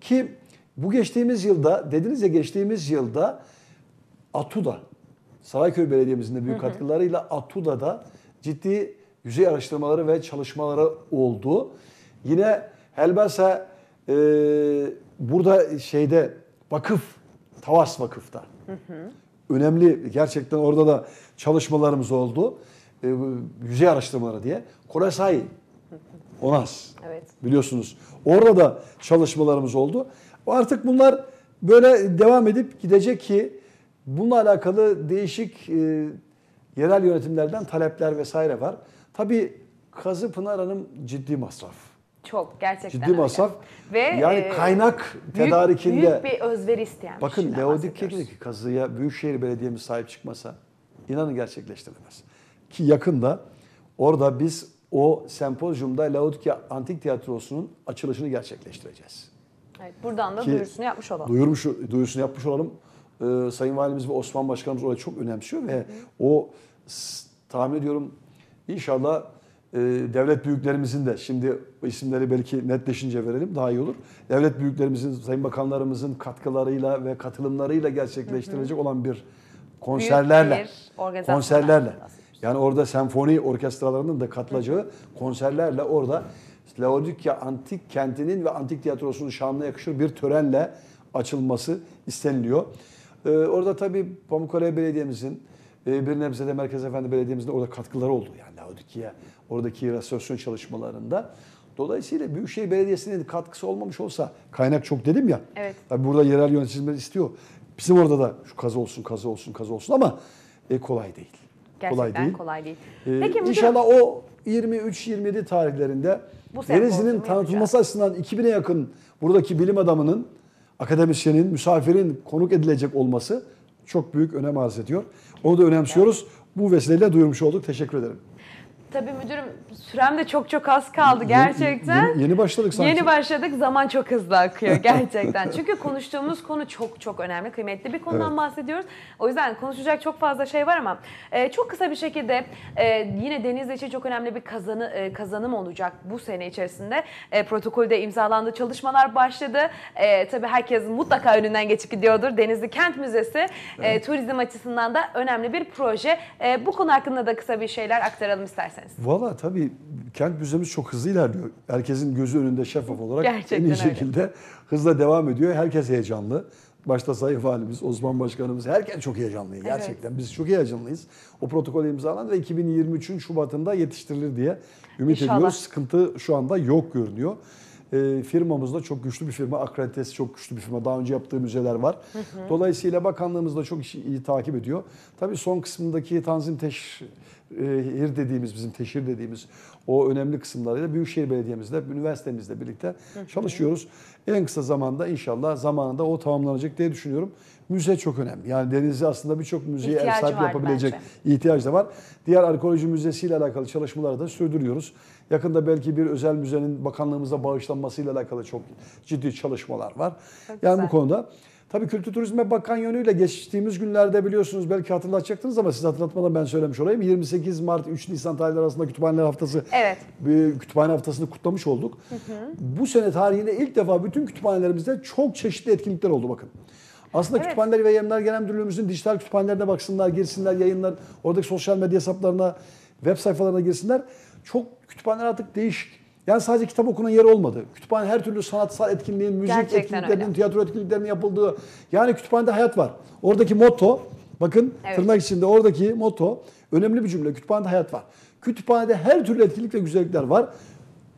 Ki bu geçtiğimiz yılda, dediniz ya geçtiğimiz yılda Atuda, Sarayköy Belediye'mizin de büyük hı hı. katkılarıyla Atuda'da ciddi yüzey araştırmaları ve çalışmaları oldu. Yine Helbasa e, burada şeyde vakıf, Tavas Vakıf'ta. Hı hı. Önemli gerçekten orada da çalışmalarımız oldu. E, yüzey araştırmaları diye. Korasai, Onas evet. biliyorsunuz. Orada da çalışmalarımız oldu. Artık bunlar böyle devam edip gidecek ki Bununla alakalı değişik e, yerel yönetimlerden talepler vesaire var. Tabii Kazı Pınar Hanım ciddi masraf. Çok gerçekten. Ciddi öyle. masraf. Ve yani e, kaynak tedarikinde. Büyük bir özveri isteyen Bakın ki kazıya Büyükşehir Belediye'miz sahip çıkmasa inanın gerçekleştirilemez. Ki yakında orada biz o sempozyumda Laodikya Antik Tiyatrosu'nun açılışını gerçekleştireceğiz. Evet, buradan da Ki, duyurusunu yapmış olalım. Duyurmuş, duyurusunu yapmış olalım e, Sayın Valimiz ve Osman Başkanımız orayı çok önemsiyor ve o tahmin ediyorum inşallah e, devlet büyüklerimizin de şimdi isimleri belki netleşince verelim daha iyi olur. Devlet büyüklerimizin, sayın bakanlarımızın katkılarıyla ve katılımlarıyla gerçekleştirilecek olan bir konserlerle bir konserlerle yani orada senfoni orkestralarının da katılacağı konserlerle orada Laodikya Antik Kenti'nin ve Antik Tiyatrosu'nun şanına yakışır bir törenle açılması isteniliyor. Ee, orada tabii Pamukkale Belediye'mizin e, bir nebze de Merkez Efendi Belediye'mizin orada katkıları oldu. Yani Laodikya oradaki restorasyon çalışmalarında. Dolayısıyla Büyükşehir Belediyesi'nin katkısı olmamış olsa kaynak çok dedim ya. Evet. Tabii burada yerel yöneticiler istiyor. Bizim orada da şu kazı olsun, kazı olsun, kazı olsun ama e, kolay değil. Gerçekten kolay değil. Kolay değil. Ee, Peki, inşallah müdür... o 23-27 tarihlerinde Denizli'nin tanıtılması açısından 2000'e yakın buradaki bilim adamının akademisyenin, misafirin konuk edilecek olması çok büyük önem arz ediyor. Onu da önemsiyoruz. Bu vesileyle duyurmuş olduk. Teşekkür ederim. Tabii müdürüm sürem de çok çok az kaldı gerçekten. Yeni, yeni başladık sanki. Yeni başladık zaman çok hızlı akıyor [laughs] gerçekten. Çünkü konuştuğumuz konu çok çok önemli kıymetli bir konudan evet. bahsediyoruz. O yüzden konuşacak çok fazla şey var ama e, çok kısa bir şekilde e, yine Denizli için çok önemli bir kazanı e, kazanım olacak bu sene içerisinde. E, protokolde imzalandı çalışmalar başladı. E, tabii herkes mutlaka önünden geçip gidiyordur. Denizli Kent Müzesi e, evet. e, turizm açısından da önemli bir proje. E, bu konu hakkında da kısa bir şeyler aktaralım istersen ses. Valla tabii kent müzemiz çok hızlı ilerliyor. Herkesin gözü önünde şeffaf olarak Gerçekten en iyi öyle. şekilde hızla devam ediyor. Herkes heyecanlı. Başta Sayın Valimiz, Osman Başkanımız, herkes çok heyecanlı. Evet. Gerçekten biz çok heyecanlıyız. O protokol imzalandı ve 2023'ün Şubat'ında yetiştirilir diye ümit İnşallah. ediyoruz. Sıkıntı şu anda yok görünüyor. E, da çok güçlü bir firma, akreditesi çok güçlü bir firma. Daha önce yaptığı müzeler var. Hı hı. Dolayısıyla bakanlığımız da çok iyi, iyi takip ediyor. Tabii son kısmındaki tanzim teş e, hir dediğimiz bizim teşhir dediğimiz o önemli kısımlarıyla Büyükşehir Belediye'mizle, üniversitemizle birlikte çalışıyoruz. En kısa zamanda inşallah zamanında o tamamlanacak diye düşünüyorum. Müze çok önemli. Yani denizli aslında birçok müzeye ev sahibi yapabilecek bence. ihtiyaç da var. Diğer arkeoloji müzesiyle alakalı çalışmaları da sürdürüyoruz. Yakında belki bir özel müzenin bakanlığımıza bağışlanmasıyla alakalı çok ciddi çalışmalar var. Çok yani güzel. bu konuda Tabii Kültür Turizme Bakan yönüyle geçtiğimiz günlerde biliyorsunuz belki hatırlatacaktınız ama siz hatırlatmadan ben söylemiş olayım. 28 Mart 3 Nisan tarihleri arasında kütüphaneler haftası evet. kütüphane haftasını kutlamış olduk. Hı hı. Bu sene tarihinde ilk defa bütün kütüphanelerimizde çok çeşitli etkinlikler oldu bakın. Aslında evet. Kütüphaneler ve Yayınlar Genel Müdürlüğümüzün dijital kütüphanelerine baksınlar, girsinler, yayınlar, oradaki sosyal medya hesaplarına, web sayfalarına girsinler. Çok kütüphaneler artık değişik yani sadece kitap okunan yer olmadı. Kütüphane her türlü sanatsal etkinliğin, müzik Gerçekten etkinliklerinin, öyle. tiyatro etkinliklerinin yapıldığı. Yani kütüphanede hayat var. Oradaki motto, bakın evet. tırnak içinde oradaki motto önemli bir cümle. Kütüphanede hayat var. Kütüphanede her türlü etkinlik ve güzellikler var.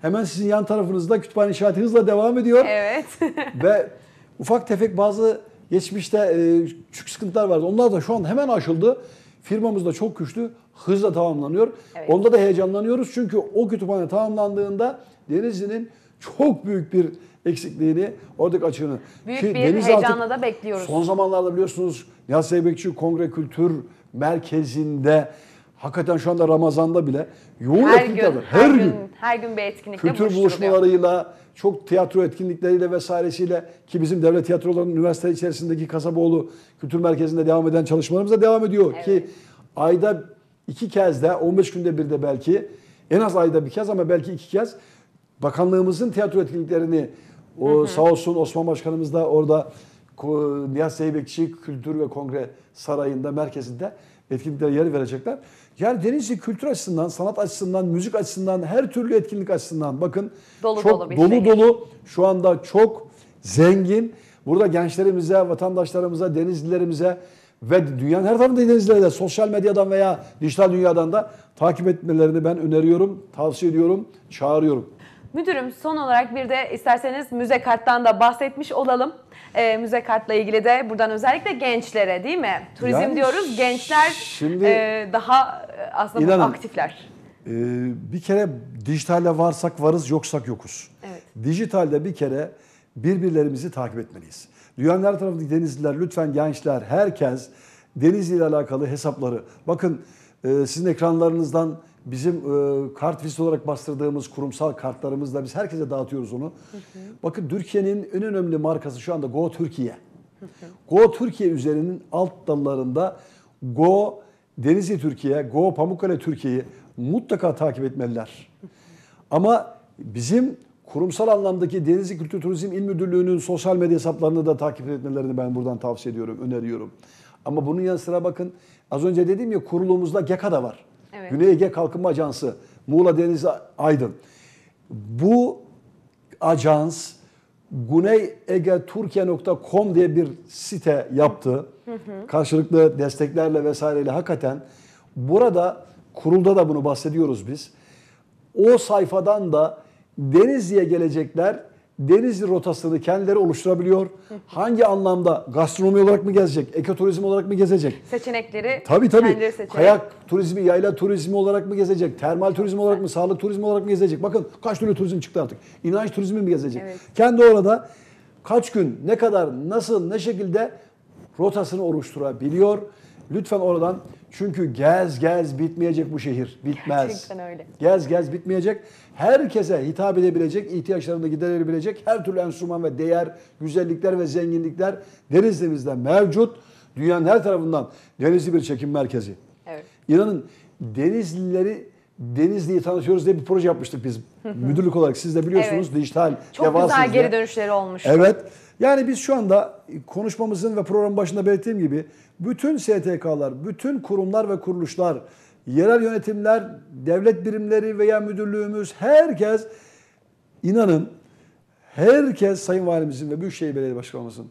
Hemen sizin yan tarafınızda kütüphane inşaatı hızla devam ediyor. Evet. [laughs] ve ufak tefek bazı geçmişte e, küçük sıkıntılar vardı. Onlar da şu an hemen aşıldı. Firmamız da çok güçlü hızla tamamlanıyor. Evet. Onda da heyecanlanıyoruz çünkü o kütüphane tamamlandığında Denizli'nin çok büyük bir eksikliğini, oradaki açığını. Büyük Ki bir Deniz heyecanla da bekliyoruz. Son zamanlarda biliyorsunuz Nihat Zeybekçi Kongre Kültür Merkezi'nde hakikaten şu anda Ramazan'da bile yoğun her gün, Her, her gün, gün her gün bir etkinlikle kültür buluşmalarıyla, çok tiyatro etkinlikleriyle vesairesiyle ki bizim devlet tiyatrolarının üniversite içerisindeki Kasaboğlu Kültür Merkezi'nde devam eden çalışmalarımız da devam ediyor evet. ki ayda iki kez de 15 günde bir de belki en az ayda bir kez ama belki iki kez bakanlığımızın tiyatro etkinliklerini o hı hı. sağ olsun Osman Başkanımız da orada Nihat Zeybekçi Kültür ve Kongre Sarayı'nda merkezinde etkinliklere yer verecekler. Yani Denizli kültür açısından, sanat açısından, müzik açısından, her türlü etkinlik açısından bakın dolu çok dolu, dolu, şey. dolu şu anda çok zengin. Burada gençlerimize, vatandaşlarımıza, denizlilerimize ve dünyanın her tarafında denizlerde sosyal medyadan veya dijital dünyadan da takip etmelerini ben öneriyorum, tavsiye ediyorum, çağırıyorum. Müdürüm son olarak bir de isterseniz müze karttan da bahsetmiş olalım. E, müze kartla ilgili de buradan özellikle gençlere değil mi? Turizm yani diyoruz gençler şimdi, e, daha e, aslında inanın, aktifler. E, bir kere dijitalde varsak varız yoksak yokuz. Evet. Dijitalde bir kere birbirlerimizi takip etmeliyiz. Dünyanın her tarafındaki denizliler lütfen gençler herkes Denizli ile alakalı hesapları. Bakın e, sizin ekranlarınızdan bizim e, kart vizit olarak bastırdığımız kurumsal kartlarımızla biz herkese dağıtıyoruz onu. Hı hı. Bakın Türkiye'nin en önemli markası şu anda Go Türkiye. Go Türkiye üzerinin alt dallarında Go Denizli Türkiye, Go Pamukkale Türkiye'yi mutlaka takip etmeliler. Ama bizim kurumsal anlamdaki Denizli Kültür Turizm İl Müdürlüğü'nün sosyal medya hesaplarını da takip etmelerini ben buradan tavsiye ediyorum, öneriyorum. Ama bunun yanı sıra bakın az önce dediğim ya kurulumuzda GEKA da var. Evet. Güney Ege Kalkınma Ajansı, Muğla Deniz Aydın. Bu ajans guneyegeturkiye.com diye bir site yaptı. Hı hı. Karşılıklı desteklerle vesaireyle hakikaten burada kurulda da bunu bahsediyoruz biz. O sayfadan da Denizli'ye gelecekler Denizli rotasını kendileri oluşturabiliyor. Hangi anlamda gastronomi olarak mı gezecek, ekoturizm olarak mı gezecek? Seçenekleri tabii, tabii. kendileri seçecek. Kayak turizmi, yayla turizmi olarak mı gezecek, termal turizm olarak mı, sağlık turizmi olarak mı gezecek? Bakın kaç türlü turizm çıktı artık. İnanç turizmi mi gezecek? Evet. Kendi orada kaç gün, ne kadar, nasıl, ne şekilde rotasını oluşturabiliyor. Lütfen oradan çünkü gez gez bitmeyecek bu şehir. Bitmez. Gerçekten öyle. Gez gez bitmeyecek. Herkese hitap edebilecek, ihtiyaçlarını giderebilecek her türlü enstrüman ve değer, güzellikler ve zenginlikler Denizli'mizde mevcut. Dünyanın her tarafından Denizli bir çekim merkezi. Evet. İnanın Denizlileri Denizli'yi tanıtıyoruz diye bir proje yapmıştık biz. [laughs] Müdürlük olarak siz de biliyorsunuz evet. dijital. Çok güzel geri dönüşleri olmuş. Evet. Yani biz şu anda konuşmamızın ve programın başında belirttiğim gibi bütün STK'lar, bütün kurumlar ve kuruluşlar, yerel yönetimler, devlet birimleri veya müdürlüğümüz herkes inanın herkes Sayın Valimizin ve Büyükşehir Belediye Başkanımızın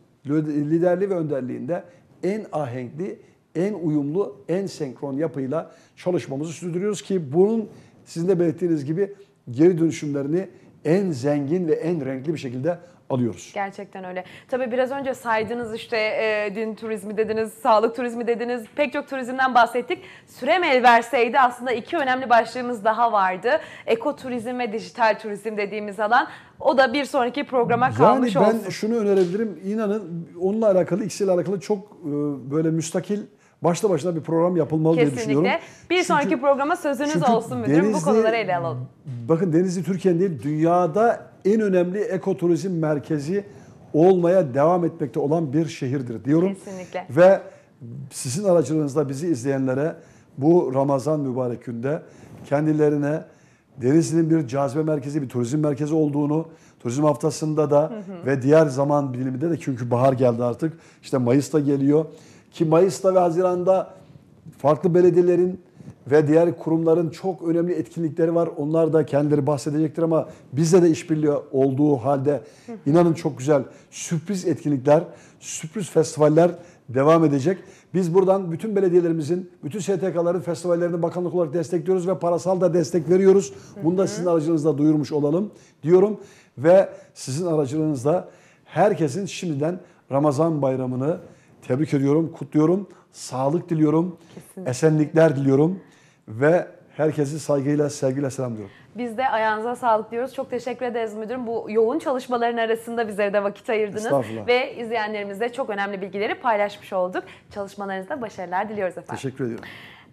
liderliği ve önderliğinde en ahenkli, en uyumlu, en senkron yapıyla çalışmamızı sürdürüyoruz ki bunun sizin de belirttiğiniz gibi geri dönüşümlerini en zengin ve en renkli bir şekilde alıyoruz. Gerçekten öyle. Tabii biraz önce saydınız işte e, dün turizmi dediniz, sağlık turizmi dediniz. Pek çok turizmden bahsettik. Sürem el verseydi aslında iki önemli başlığımız daha vardı. Ekoturizm ve dijital turizm dediğimiz alan. O da bir sonraki programa kalmış yani ben olsun. ben şunu önerebilirim. İnanın onunla alakalı, ikisiyle alakalı çok e, böyle müstakil başta başına bir program yapılmalı Kesinlikle. diye düşünüyorum. Kesinlikle. Bir çünkü, sonraki programa sözünüz olsun müdürüm. Denizli, bu konuları ele alalım. Bakın Denizli Türkiye'nin değil dünyada en önemli ekoturizm merkezi olmaya devam etmekte olan bir şehirdir diyorum. Kesinlikle. Ve sizin aracılığınızla bizi izleyenlere bu Ramazan mübarek günde kendilerine Denizli'nin bir cazibe merkezi, bir turizm merkezi olduğunu, turizm haftasında da hı hı. ve diğer zaman diliminde de çünkü bahar geldi artık. İşte Mayıs'ta geliyor ki Mayıs'ta ve Haziran'da farklı belediyelerin ve diğer kurumların çok önemli etkinlikleri var. Onlar da kendileri bahsedecektir ama bizde de işbirliği olduğu halde inanın çok güzel sürpriz etkinlikler, sürpriz festivaller devam edecek. Biz buradan bütün belediyelerimizin, bütün STK'ların festivallerini bakanlık olarak destekliyoruz ve parasal da destek veriyoruz. Bunu da sizin aracınızla duyurmuş olalım diyorum. Ve sizin aracılığınızla herkesin şimdiden Ramazan bayramını tebrik ediyorum, kutluyorum. Sağlık diliyorum, Kesinlikle. esenlikler diliyorum ve herkesi saygıyla, sevgiyle selamlıyorum. Biz de ayağınıza sağlık diyoruz. Çok teşekkür ederiz müdürüm. Bu yoğun çalışmaların arasında bizlere de vakit ayırdınız. Ve izleyenlerimizle çok önemli bilgileri paylaşmış olduk. Çalışmalarınızda başarılar diliyoruz efendim. Teşekkür ediyorum.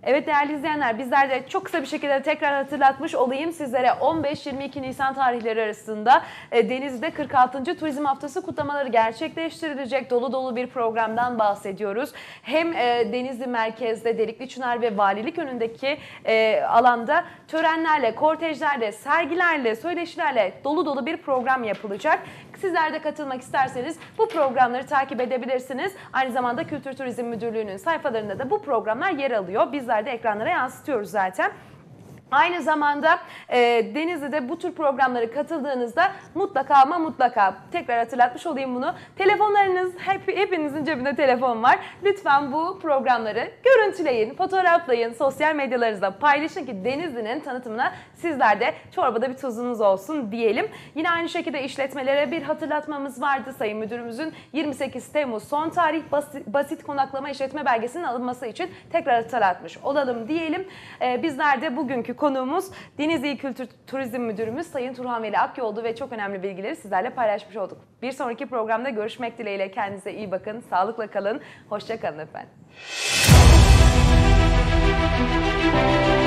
Evet değerli izleyenler bizler de çok kısa bir şekilde tekrar hatırlatmış olayım sizlere 15-22 Nisan tarihleri arasında e, Denizli'de 46. Turizm Haftası kutlamaları gerçekleştirilecek dolu dolu bir programdan bahsediyoruz. Hem e, Denizli merkezde Delikli Çınar ve Valilik önündeki e, alanda törenlerle, kortejlerle, sergilerle, söyleşilerle dolu dolu bir program yapılacak. Sizler de katılmak isterseniz bu programları takip edebilirsiniz. Aynı zamanda Kültür Turizm Müdürlüğü'nün sayfalarında da bu programlar yer alıyor. Bizler de ekranlara yansıtıyoruz zaten. Aynı zamanda e, Denizli'de bu tür programlara katıldığınızda mutlaka ama mutlaka tekrar hatırlatmış olayım bunu. Telefonlarınız hep hepinizin cebinde telefon var. Lütfen bu programları görüntüleyin, fotoğraflayın, sosyal medyalarınızda paylaşın ki Denizli'nin tanıtımına Sizlerde de çorbada bir tuzunuz olsun diyelim. Yine aynı şekilde işletmelere bir hatırlatmamız vardı Sayın Müdürümüzün 28 Temmuz son tarih basit konaklama işletme belgesinin alınması için tekrar hatırlatmış olalım diyelim. Ee, bizler de bugünkü konuğumuz Denizli Kültür Turizm Müdürümüz Sayın Turhan Veli Akyoldu ve çok önemli bilgileri sizlerle paylaşmış olduk. Bir sonraki programda görüşmek dileğiyle kendinize iyi bakın, sağlıkla kalın, hoşçakalın efendim. Müzik